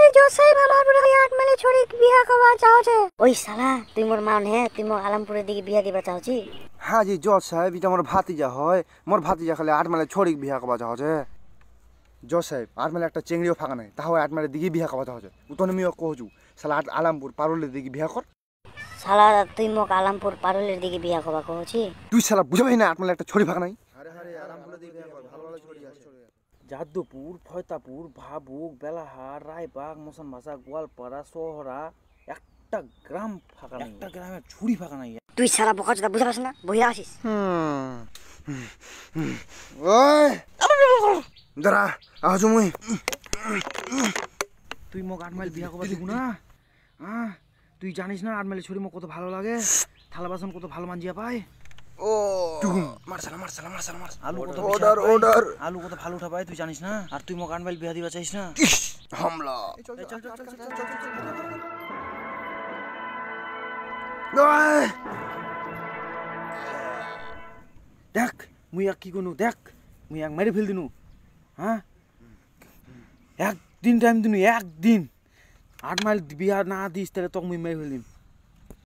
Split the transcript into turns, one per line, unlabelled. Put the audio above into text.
મારે જોસાઈ મામા પુરા યાદ મને છોડી બિહા કરવા ચાહો છે ઓય સાલા તુઈ મોર માન હે તુઈ મોર આલમપુરે দিকে বিয়া দিবা চাওছি
হ্যাঁ জি জজ সাহেব এটা আমার ভাতিজা হয় মোর ভাতিজা খালে আট মালে ছড়িক বিয়া কবা চাও যে জজ সাহেব আট মালে একটা চেংড়িও ফাঁকা নাই তাহলে আট মালে দিকে বিয়া কবা চাও যে উতনে মিও কহজু সালা আট আলামপুর পারলের দিকে বিয়া কর
সালা তুই মোক আলামপুর পারলের দিকে বিয়া কবা কহছি
তুই সালা বুঝাবি না আট মালে একটা ছড়ি ফাঁকা নাই আরে আরে আলামপুর দিকে বিয়া কর
যাদবপুর ফয়তাপুর ভাবুক বেলাহার রায়বাগ মোসানবাসা গোয়ালপাড়া সোহরা একটা গ্রাম ফাঁকা একটা গ্রামের ছুরি ফাঁকা নাই
তুই সারা বকা চোদা বুঝতে পারছিস না বইয়া আসিস
দাঁড়া আজ মুই তুই মোক আটমাইল বিয়া করবা দিব না তুই জানিস না আটমাইলের ছুরি মোক কত ভালো লাগে থালা বাসন কত ভালো মাঞ্জিয়া পায় আলু তুই জানিস না তুই মোক বিয়া দিবা না দেখ ইয়াক কি দেখ ইয়াক ফেল দিনু হ্যাঁ একদিন টাইম দিনু একদিন আট মাইল বিয়া না দিস তাহলে তোকে মুই মারি ফেল দিন